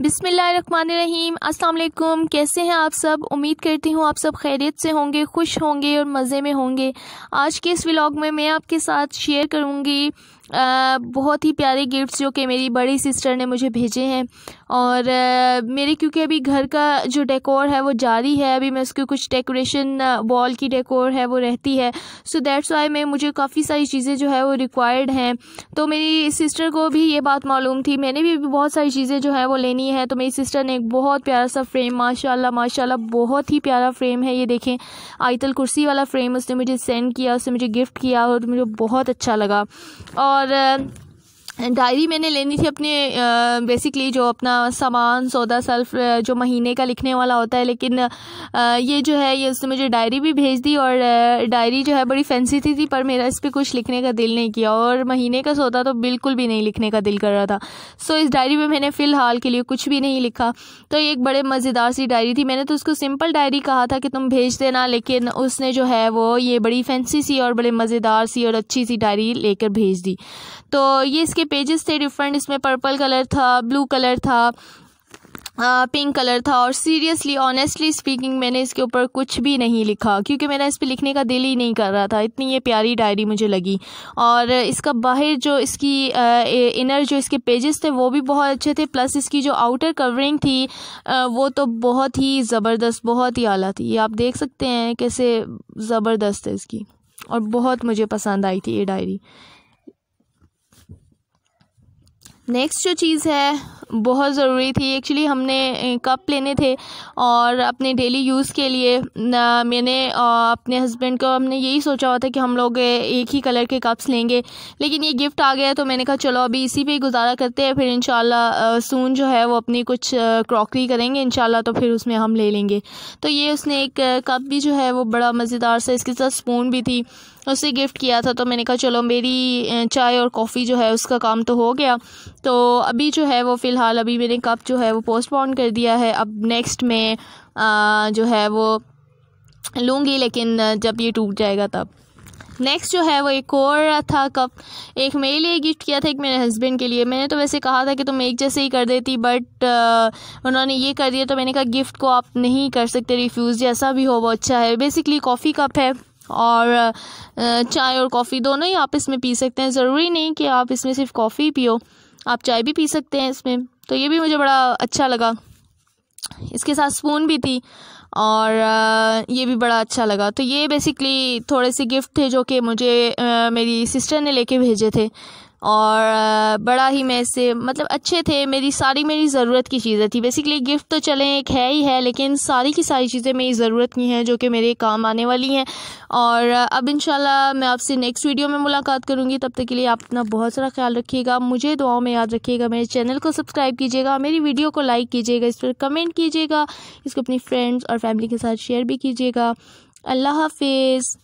बिसमीम अस्सलाम कैसे हैं आप सब उम्मीद करती हूँ आप सब खैरियत से होंगे खुश होंगे और मज़े में होंगे आज के इस व्लॉग में मैं आपके साथ शेयर करूँगी बहुत ही प्यारे गिफ्ट्स जो कि मेरी बड़ी सिस्टर ने मुझे भेजे हैं और आ, मेरे क्योंकि अभी घर का जो डेकोर है वो जारी है अभी मैं उसकी कुछ डेकोरेशन वॉल की डेकोर है वो रहती है सो दैट्स वाई मैं मुझे काफ़ी सारी चीज़ें जो है वो रिक्वायर्ड हैं तो मेरी सिस्टर को भी ये बात मालूम थी मैंने भी बहुत सारी चीज़ें जो है वो लेनी है तो मेरी सिस्टर ने एक बहुत प्यारा सा फ्रेम माशा माशा बहुत ही प्यारा फ्रेम है ये देखें आयतल कुर्सी वाला फ्रेम उसने मुझे सेंड किया उसने मुझे गिफ्ट किया और मुझे बहुत अच्छा लगा और और डायरी मैंने लेनी थी अपने बेसिकली जो अपना सामान सौदा सेल्फ जो महीने का लिखने वाला होता है लेकिन आ, ये जो है ये उसने मुझे डायरी भी भेज दी और डायरी जो है बड़ी फैंसी थी थी पर मेरा इस पर कुछ लिखने का दिल नहीं किया और महीने का सौदा तो बिल्कुल भी नहीं लिखने का दिल कर रहा था सो इस डायरी में मैंने फ़िलहाल के लिए कुछ भी नहीं लिखा तो ये एक बड़े मज़ेदार सी डायरी थी मैंने तो उसको सिंपल डायरी कहा था कि तुम भेज देना लेकिन उसने जो है वो ये बड़ी फैंसी सी और बड़े मज़ेदार सी और अच्छी सी डायरी लेकर भेज दी तो ये इसके के पेजेस थे डिफरेंट इसमें पर्पल कलर था ब्लू कलर था पिंक कलर था और सीरियसली ऑनेस्टली स्पीकिंग मैंने इसके ऊपर कुछ भी नहीं लिखा क्योंकि मेरा इस पर लिखने का दिल ही नहीं कर रहा था इतनी ये प्यारी डायरी मुझे लगी और इसका बाहर जो इसकी इनर जो इसके पेजेस थे वो भी बहुत अच्छे थे प्लस इसकी जो आउटर कवरिंग थी वो तो बहुत ही ज़बरदस्त बहुत ही आला थी ये आप देख सकते हैं कैसे ज़बरदस्त है इसकी और बहुत मुझे पसंद आई थी ये डायरी नेक्स्ट जो चीज़ है बहुत ज़रूरी थी एक्चुअली हमने कप लेने थे और अपने डेली यूज़ के लिए मैंने अपने हस्बैंड को हमने यही सोचा हुआ था कि हम लोग एक ही कलर के कप्स लेंगे लेकिन ये गिफ्ट आ गया तो मैंने कहा चलो अभी इसी पे गुजारा करते हैं फिर इन सून जो है वो अपनी कुछ क्रॉकरी करेंगे इन तो फिर उसमें हम ले लेंगे तो ये उसने एक कप भी जो है वो बड़ा मज़ेदार सा इसके साथ स्पून भी थी उसे गिफ्ट किया था तो मैंने कहा चलो मेरी चाय और कॉफ़ी जो है उसका काम तो हो गया तो अभी जो है वो फ़िलहाल अभी मैंने कप जो है वो पोस्टपोन कर दिया है अब नेक्स्ट में आ, जो है वो लूँगी लेकिन जब ये टूट जाएगा तब नेक्स्ट जो है वो एक और था कप एक मेरे लिए गिफ्ट किया था एक मेरे हस्बैंड के लिए मैंने तो वैसे कहा था कि तुम एक जैसे ही कर देती बट उन्होंने ये कर दिया तो मैंने कहा गिफ्ट को आप नहीं कर सकते रिफ्यूज़ जैसा भी हो वो अच्छा है बेसिकली कॉफ़ी कप है और चाय और कॉफ़ी दोनों ही आप इसमें पी सकते हैं ज़रूरी नहीं कि आप इसमें सिर्फ कॉफ़ी पियो आप चाय भी पी सकते हैं इसमें तो ये भी मुझे बड़ा अच्छा लगा इसके साथ स्पून भी थी और ये भी बड़ा अच्छा लगा तो ये बेसिकली थोड़े से गिफ्ट थे जो कि मुझे मेरी सिस्टर ने लेके भेजे थे और बड़ा ही मैं इससे मतलब अच्छे थे मेरी सारी मेरी ज़रूरत की चीज़ें थी बेसिकली गिफ्ट तो चलें एक है ही है लेकिन सारी की सारी चीज़ें मेरी ज़रूरत की हैं जो कि मेरे काम आने वाली हैं और अब इन मैं आपसे नेक्स्ट वीडियो में मुलाकात करूँगी तब तक के लिए आप अपना बहुत सारा ख्याल रखिएगा मुझे दुआओं में याद रखिएगा मेरे चैनल को सब्सक्राइब कीजिएगा मेरी वीडियो को लाइक कीजिएगा इस पर कमेंट कीजिएगा इसको अपनी फ्रेंड्स और फैमिली के साथ शेयर भी कीजिएगा अल्लाह हाफिज़